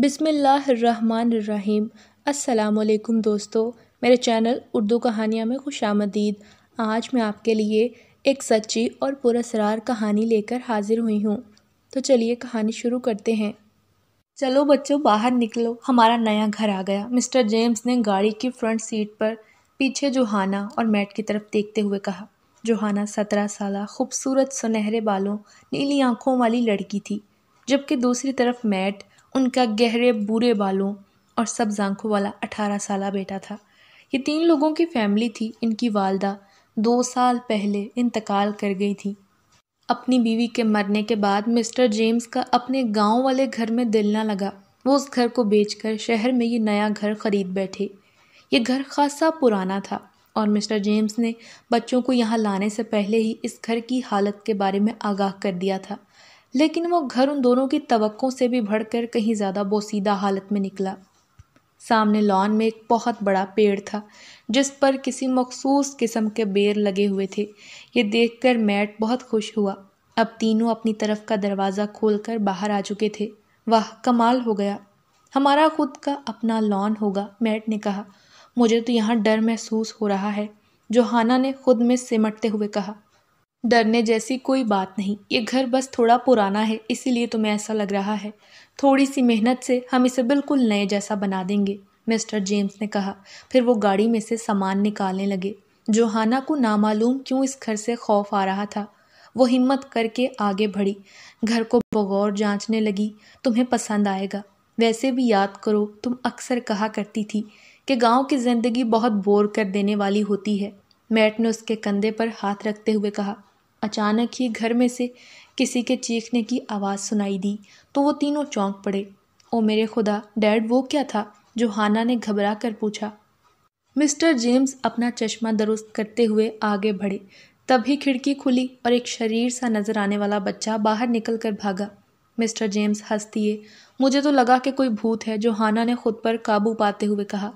बिसमीम् अल्लाम दोस्तों मेरे चैनल उर्दू कहानियाँ में खुश आमदीद आज मैं आपके लिए एक सच्ची और पुरसरार कहानी लेकर हाजिर हुई हूँ तो चलिए कहानी शुरू करते हैं चलो बच्चों बाहर निकलो हमारा नया घर आ गया मिस्टर जेम्स ने गाड़ी की फ्रंट सीट पर पीछे जोहाना और मैट की तरफ देखते हुए कहा जोहाना सत्रह साल खूबसूरत सुनहरे बालों नीली आँखों वाली लड़की थी जबकि दूसरी तरफ मैट उनका गहरे बुरे बालों और सब आंखों वाला अठारह साल बेटा था ये तीन लोगों की फैमिली थी इनकी वालदा दो साल पहले इंतकाल कर गई थी अपनी बीवी के मरने के बाद मिस्टर जेम्स का अपने गांव वाले घर में दिल ना लगा वो उस घर को बेचकर शहर में ये नया घर खरीद बैठे ये घर खासा पुराना था और मिस्टर जेम्स ने बच्चों को यहाँ लाने से पहले ही इस घर की हालत के बारे में आगाह कर दिया था लेकिन वो घर उन दोनों की तो से भी भड़कर कहीं ज़्यादा बोसीदा हालत में निकला सामने लॉन में एक बहुत बड़ा पेड़ था जिस पर किसी मखसूस किस्म के बेर लगे हुए थे ये देखकर मैट बहुत खुश हुआ अब तीनों अपनी तरफ का दरवाज़ा खोलकर बाहर आ चुके थे वाह कमाल हो गया हमारा खुद का अपना लॉन होगा मैट ने कहा मुझे तो यहाँ डर महसूस हो रहा है जोहाना ने खुद में सिमटते हुए कहा डरने जैसी कोई बात नहीं ये घर बस थोड़ा पुराना है इसीलिए तुम्हें ऐसा लग रहा है थोड़ी सी मेहनत से हम इसे बिल्कुल नए जैसा बना देंगे मिस्टर जेम्स ने कहा फिर वो गाड़ी में से सामान निकालने लगे जोहाना को नामालूम क्यों इस घर से खौफ आ रहा था वो हिम्मत करके आगे बढ़ी घर को बगौर जांचने लगी तुम्हें पसंद आएगा वैसे भी याद करो तुम अक्सर कहा करती थी कि गांव की ज़िंदगी बहुत बोर कर देने वाली होती है मैट ने उसके कंधे पर हाथ रखते हुए कहा अचानक ही घर में से किसी के चीखने की आवाज़ सुनाई दी तो वो तीनों चौंक पड़े ओ मेरे खुदा डैड वो क्या था जो हाना ने घबरा कर पूछा मिस्टर जेम्स अपना चश्मा दुरुस्त करते हुए आगे बढ़े तभी खिड़की खुली और एक शरीर सा नज़र आने वाला बच्चा बाहर निकल कर भागा मिस्टर जेम्स हंस दिए मुझे तो लगा कि कोई भूत है जो हाना ने खुद पर काबू पाते हुए कहा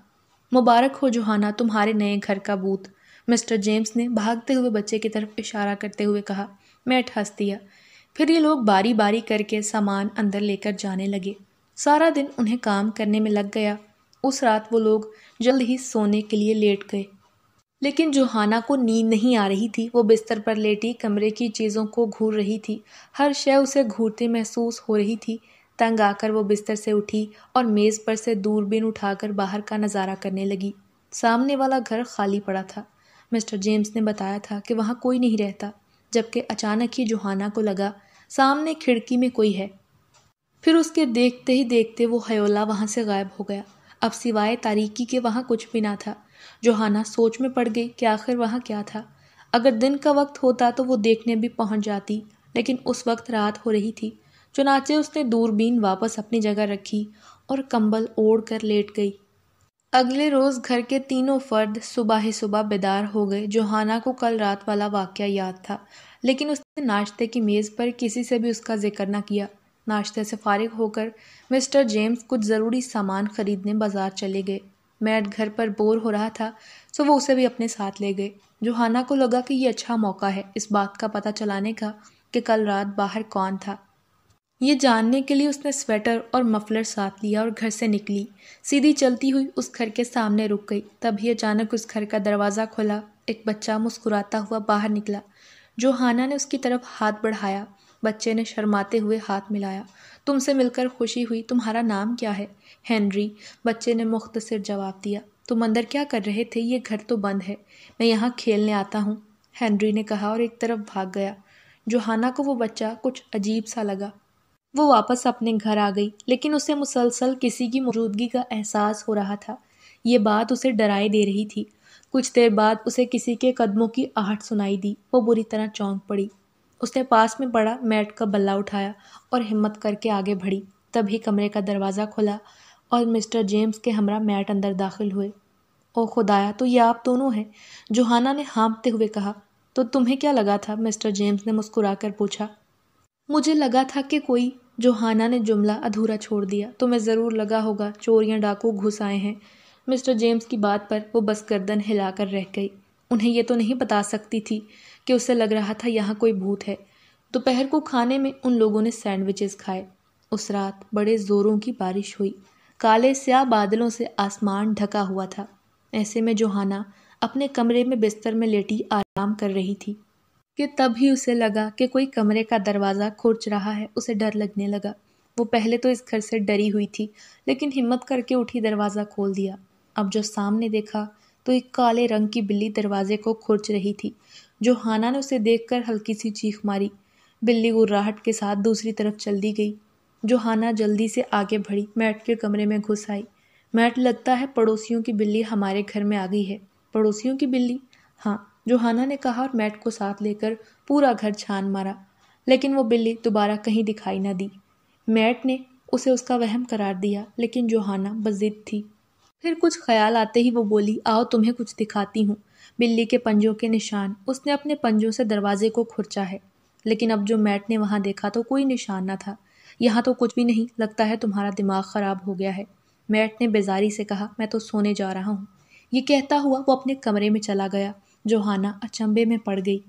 मुबारक हो जोहाना तुम्हारे नए घर का भूत मिस्टर जेम्स ने भागते हुए बच्चे की तरफ इशारा करते हुए कहा मैट हंस दिया फिर ये लोग बारी बारी करके सामान अंदर लेकर जाने लगे सारा दिन उन्हें काम करने में लग गया उस रात वो लोग जल्द ही सोने के लिए लेट गए लेकिन जोहाना को नींद नहीं आ रही थी वो बिस्तर पर लेटी कमरे की चीज़ों को घूर रही थी हर शय उसे घूरते महसूस हो रही थी तंग आकर वो बिस्तर से उठी और मेज़ पर से दूरबीन उठाकर बाहर का नज़ारा करने लगी सामने वाला घर खाली पड़ा था मिस्टर जेम्स ने बताया था कि वहाँ कोई नहीं रहता जबकि अचानक ही जोहाना को लगा सामने खिड़की में कोई है फिर उसके देखते ही देखते वो हयोला वहाँ से गायब हो गया अब सिवाय तारीकी के वहाँ कुछ भी ना था जोहाना सोच में पड़ गई कि आखिर वहाँ क्या था अगर दिन का वक्त होता तो वो देखने भी पहुँच जाती लेकिन उस वक्त रात हो रही थी चुनाचे उसने दूरबीन वापस अपनी जगह रखी और कंबल ओढ़ कर लेट गई अगले रोज़ घर के तीनों फर्द सुबह ही सुबह बेदार हो गए जोहाना को कल रात वाला वाक़ याद था लेकिन उसने नाश्ते की मेज़ पर किसी से भी उसका जिक्र ना किया नाश्ते से फारिग होकर मिस्टर जेम्स कुछ ज़रूरी सामान खरीदने बाज़ार चले गए मैट घर पर बोर हो रहा था सो वो उसे भी अपने साथ ले गए जोहाना को लगा कि ये अच्छा मौका है इस बात का पता चलाने का कि कल रात बाहर कौन था ये जानने के लिए उसने स्वेटर और मफलर साथ लिया और घर से निकली सीधी चलती हुई उस घर के सामने रुक गई तभी अचानक उस घर का दरवाज़ा खोला एक बच्चा मुस्कुराता हुआ बाहर निकला जो हाना ने उसकी तरफ हाथ बढ़ाया बच्चे ने शर्माते हुए हाथ मिलाया तुमसे मिलकर खुशी हुई तुम्हारा नाम क्या है हेनरी बच्चे ने मुख्तसर जवाब दिया तुम अंदर क्या कर रहे थे ये घर तो बंद है मैं यहाँ खेलने आता हूँ हेनरी ने कहा और एक तरफ भाग गया जोहाना को वो बच्चा कुछ अजीब सा लगा वो वापस अपने घर आ गई लेकिन उसे मुसलसल किसी की मौजूदगी का एहसास हो रहा था ये बात उसे डराए दे रही थी कुछ देर बाद उसे किसी के कदमों की आहट सुनाई दी वो बुरी तरह चौंक पड़ी उसने पास में पड़ा मैट का बल्ला उठाया और हिम्मत करके आगे बढ़ी तभी कमरे का दरवाज़ा खुला और मिस्टर जेम्स के हमरा मैट अंदर दाखिल हुए ओ खुदाया तो ये आप दोनों हैं जोहाना ने हाँपते हुए कहा तो तुम्हें क्या लगा था मिस्टर जेम्स ने मुस्कुरा पूछा मुझे लगा था कि कोई जो हाना ने जुमला अधूरा छोड़ दिया तुम्हें ज़रूर लगा होगा चोर या डाकू घुस आए हैं मिस्टर जेम्स की बात पर वो बस गर्दन हिलाकर रह गई उन्हें यह तो नहीं बता सकती थी कि उसे लग रहा था यहाँ कोई भूत है दोपहर को खाने में उन लोगों ने सैंडविचेस खाए उस रात बड़े ज़ोरों की बारिश हुई काले स्या बादलों से आसमान ढका हुआ था ऐसे में जोहाना अपने कमरे में बिस्तर में लेटी आराम कर रही थी कि तभी उसे लगा कि कोई कमरे का दरवाज़ा खोच रहा है उसे डर लगने लगा वो पहले तो इस घर से डरी हुई थी लेकिन हिम्मत करके उठी दरवाज़ा खोल दिया अब जो सामने देखा तो एक काले रंग की बिल्ली दरवाजे को खोच रही थी जो हाना ने उसे देखकर हल्की सी चीख मारी बिल्ली गुर्राहट के साथ दूसरी तरफ चल दी गई जो हाना जल्दी से आगे बढ़ी मैट के कमरे में घुस आई मैट लगता है पड़ोसियों की बिल्ली हमारे घर में आ गई है पड़ोसियों की बिल्ली हाँ जोहाना ने कहा और मैट को साथ लेकर पूरा घर छान मारा लेकिन वो बिल्ली दोबारा कहीं दिखाई ना दी मैट ने उसे उसका वहम करार दिया लेकिन जोहाना बजिद थी फिर कुछ ख्याल आते ही वो बोली आओ तुम्हें कुछ दिखाती हूँ बिल्ली के पंजों के निशान उसने अपने पंजों से दरवाजे को खुरचा है लेकिन अब जो मैट ने वहाँ देखा तो कोई निशान ना था यहाँ तो कुछ भी नहीं लगता है तुम्हारा दिमाग ख़राब हो गया है मैट ने बेजारी से कहा मैं तो सोने जा रहा हूँ ये कहता हुआ वो अपने कमरे में चला गया जोहाना अचंभे में पड़ गई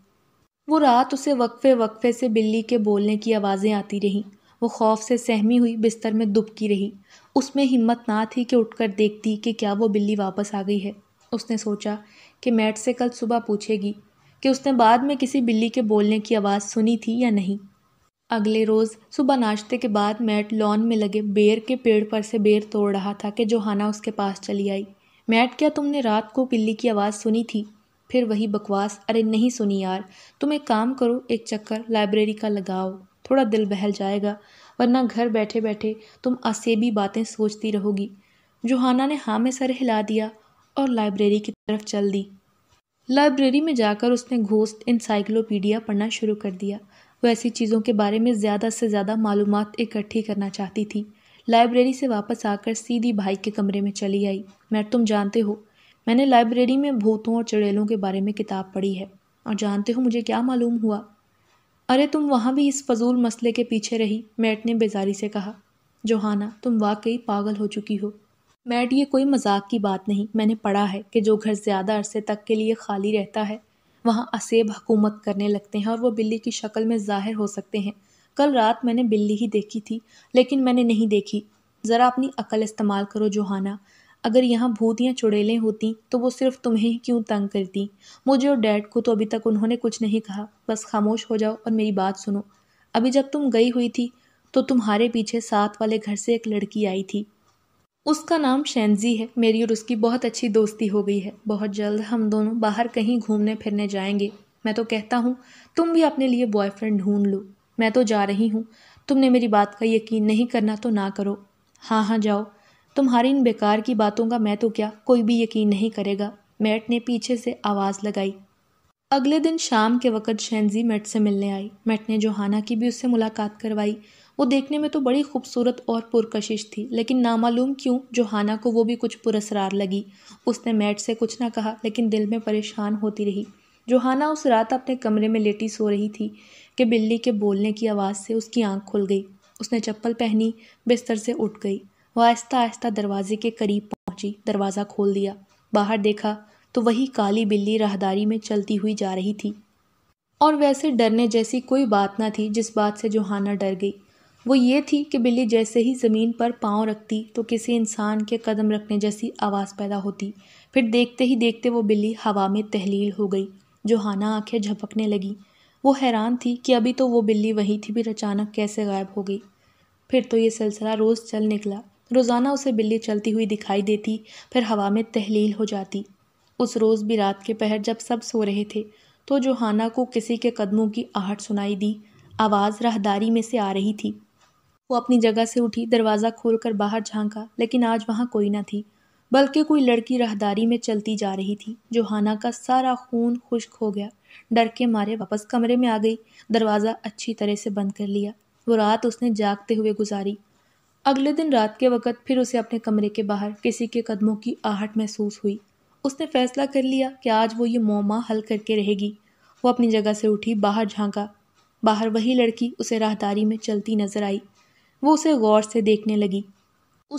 वो रात उसे वक्फे वक्फे से बिल्ली के बोलने की आवाज़ें आती रहीं वो खौफ से सहमी हुई बिस्तर में दुबकी रही उसमें हिम्मत ना थी कि उठकर देखती कि क्या वो बिल्ली वापस आ गई है उसने सोचा कि मैट से कल सुबह पूछेगी कि उसने बाद में किसी बिल्ली के बोलने की आवाज़ सुनी थी या नहीं अगले रोज़ सुबह नाश्ते के बाद मैट लॉन में लगे बेर के पेड़ पर से बेर तोड़ रहा था कि जोहाना उसके पास चली आई मैट क्या तुमने रात को बिल्ली की आवाज़ सुनी थी फिर वही बकवास अरे नहीं सुनी यार तुम एक काम करो एक चक्कर लाइब्रेरी का लगाओ थोड़ा दिल बहल जाएगा वरना घर बैठे बैठे तुम असेबी बातें सोचती रहोगी जोहाना ने हाँ में सर हिला दिया और लाइब्रेरी की तरफ चल दी लाइब्रेरी में जाकर उसने घोस्ट इंसाइक्लोपीडिया पढ़ना शुरू कर दिया वह ऐसी चीज़ों के बारे में ज़्यादा से ज़्यादा मालूम इकट्ठी करना चाहती थी लाइब्रेरी से वापस आकर सीधी भाई के कमरे में चली आई मैं तुम जानते हो मैंने लाइब्रेरी में भूतों और चड़ेलों के बारे में किताब पढ़ी है और जानते हो मुझे क्या मालूम हुआ अरे तुम वहाँ भी इस फजूल मसले के पीछे रही मैट ने बेजारी से कहा जोहाना तुम वाकई पागल हो चुकी हो मैट ये कोई मजाक की बात नहीं मैंने पढ़ा है कि जो घर ज़्यादा अरसे तक के लिए खाली रहता है वहाँ असेब हकूमत करने लगते हैं और वो बिल्ली की शक्ल में ज़ाहिर हो सकते हैं कल रात मैंने बिल्ली ही देखी थी लेकिन मैंने नहीं देखी ज़रा अपनी अकल इस्तेमाल करो जोहाना अगर यहाँ भूतियाँ चुड़ैलें होती तो वो सिर्फ तुम्हें ही क्यों तंग करती मुझे और डैड को तो अभी तक उन्होंने कुछ नहीं कहा बस खामोश हो जाओ और मेरी बात सुनो अभी जब तुम गई हुई थी तो तुम्हारे पीछे साथ वाले घर से एक लड़की आई थी उसका नाम शैनजी है मेरी और उसकी बहुत अच्छी दोस्ती हो गई है बहुत जल्द हम दोनों बाहर कहीं घूमने फिरने जाएंगे मैं तो कहता हूँ तुम भी अपने लिए बॉयफ्रेंड ढूंढ लो मैं तो जा रही हूँ तुमने मेरी बात का यकीन नहीं करना तो ना करो हाँ हाँ जाओ तुम्हारी इन बेकार की बातों का मैं तो क्या कोई भी यकीन नहीं करेगा मैट ने पीछे से आवाज़ लगाई अगले दिन शाम के वक़्त शैनजी मैट से मिलने आई मैट ने जोहाना की भी उससे मुलाकात करवाई वो देखने में तो बड़ी खूबसूरत और पुरकशिश थी लेकिन नामालूम क्यों जोहाना को वो भी कुछ पुरसरार लगी उसने मैट से कुछ ना कहा लेकिन दिल में परेशान होती रही जोहाना उस रात अपने कमरे में लेटी सो रही थी कि बिल्ली के बोलने की आवाज़ से उसकी आंख खुल गई उसने चप्पल पहनी बिस्तर से उठ गई वह आहिस्ता आहिस्ता दरवाजे के करीब पहुंची दरवाज़ा खोल दिया बाहर देखा तो वही काली बिल्ली राहदारी में चलती हुई जा रही थी और वैसे डरने जैसी कोई बात ना थी जिस बात से जोहाना डर गई वो ये थी कि बिल्ली जैसे ही ज़मीन पर पाँव रखती तो किसी इंसान के कदम रखने जैसी आवाज़ पैदा होती फिर देखते ही देखते वो बिल्ली हवा में तहलील हो गई जोहाना आंखें झपकने लगी वो हैरान थी कि अभी तो वो बिल्ली वहीं थी भी अचानक कैसे गायब हो गई फिर तो ये सिलसिला रोज़ चल निकला रोज़ाना उसे बिल्ली चलती हुई दिखाई देती फिर हवा में तहलील हो जाती उस रोज़ भी रात के पहर जब सब सो रहे थे तो जोहाना को किसी के कदमों की आहट सुनाई दी आवाज़ राहदारी में से आ रही थी वो अपनी जगह से उठी दरवाज़ा खोलकर बाहर झांका लेकिन आज वहाँ कोई ना थी बल्कि कोई लड़की राहदारी में चलती जा रही थी जोहाना का सारा खून खुश्क हो गया डर के मारे वापस कमरे में आ गई दरवाज़ा अच्छी तरह से बंद कर लिया वो रात उसने जागते हुए गुजारी अगले दिन रात के वक़्त फिर उसे अपने कमरे के बाहर किसी के कदमों की आहट महसूस हुई उसने फैसला कर लिया कि आज वो ये मोमा हल करके रहेगी वो अपनी जगह से उठी बाहर झांका बाहर वही लड़की उसे राहदारी में चलती नजर आई वो उसे गौर से देखने लगी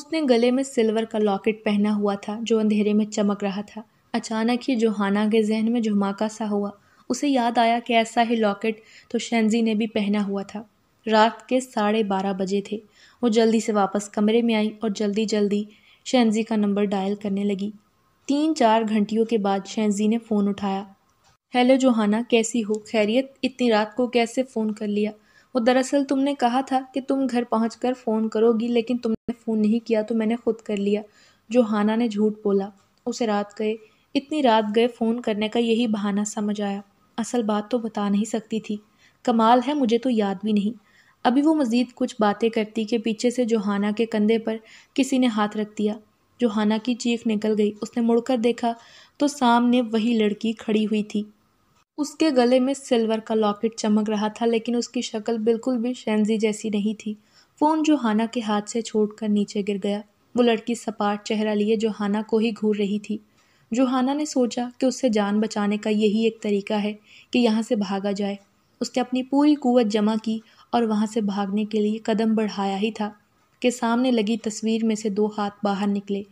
उसने गले में सिल्वर का लॉकेट पहना हुआ था जो अंधेरे में चमक रहा था अचानक ही जोहाना के जहन में झुमाका सा हुआ उसे याद आया कि ऐसा ही लॉकेट तो शैनजी ने भी पहना हुआ था रात के साढ़े बारह बजे थे वो जल्दी से वापस कमरे में आई और जल्दी जल्दी शहनजी का नंबर डायल करने लगी तीन चार घंटियों के बाद शहनजी ने फ़ोन उठाया हेलो जोहाना कैसी हो खैरियत इतनी रात को कैसे फ़ोन कर लिया वो दरअसल तुमने कहा था कि तुम घर पहुँच फ़ोन करोगी लेकिन तुमने फ़ोन नहीं किया तो मैंने ख़ुद कर लिया जोहाना ने झूठ बोला उसे रात गए इतनी रात गए फ़ोन करने का यही बहाना समझ आया असल बात तो बता नहीं सकती थी कमाल है मुझे तो याद भी नहीं अभी वो मज़ीद कुछ बातें करती कि पीछे से जोहाना के कंधे पर किसी ने हाथ रख दिया जोहाना की चीख निकल गई उसने मुड़कर देखा तो सामने वही लड़की खड़ी हुई थी उसके गले में सिल्वर का लॉकेट चमक रहा था लेकिन उसकी शक्ल बिल्कुल भी शैनजी जैसी नहीं थी फ़ोन जोहाना के हाथ से कर नीचे गिर गया वो लड़की सपाट चेहरा लिए जोहाना को ही घूर रही थी जोहाना ने सोचा कि उससे जान बचाने का यही एक तरीका है कि यहाँ से भागा जाए उसने अपनी पूरी कुवत जमा की और वहाँ से भागने के लिए कदम बढ़ाया ही था कि सामने लगी तस्वीर में से दो हाथ बाहर निकले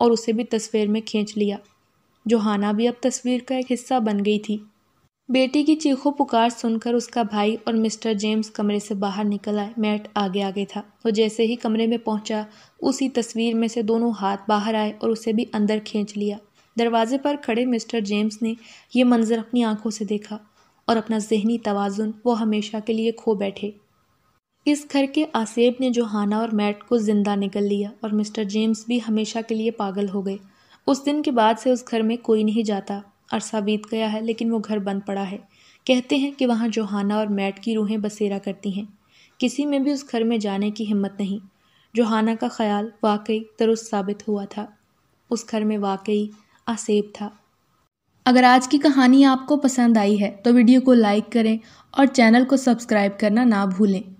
और उसे भी तस्वीर में खींच लिया जोहाना भी अब तस्वीर का एक हिस्सा बन गई थी बेटी की चीखों पुकार सुनकर उसका भाई और मिस्टर जेम्स कमरे से बाहर निकल आए मैट आगे आगे था वो जैसे ही कमरे में पहुंचा उसी तस्वीर में से दोनों हाथ बाहर आए और उसे भी अंदर खींच लिया दरवाजे पर खड़े मिस्टर जेम्स ने यह मंजर अपनी आंखों से देखा और अपना जहनी तोज़ुन वो हमेशा के लिए खो बैठे इस घर के आसेब ने जोहाना और मैट को ज़िंदा निकल लिया और मिस्टर जेम्स भी हमेशा के लिए पागल हो गए उस दिन के बाद से उस घर में कोई नहीं जाता अरसा बीत गया है लेकिन वो घर बंद पड़ा है कहते हैं कि वहाँ जोहाना और मैट की रूहें बसेरा करती हैं किसी में भी उस घर में जाने की हिम्मत नहीं जोहाना का ख्याल वाकई दुरुस्त साबित हुआ था उस घर में वाकई आसेब था अगर आज की कहानी आपको पसंद आई है तो वीडियो को लाइक करें और चैनल को सब्सक्राइब करना ना भूलें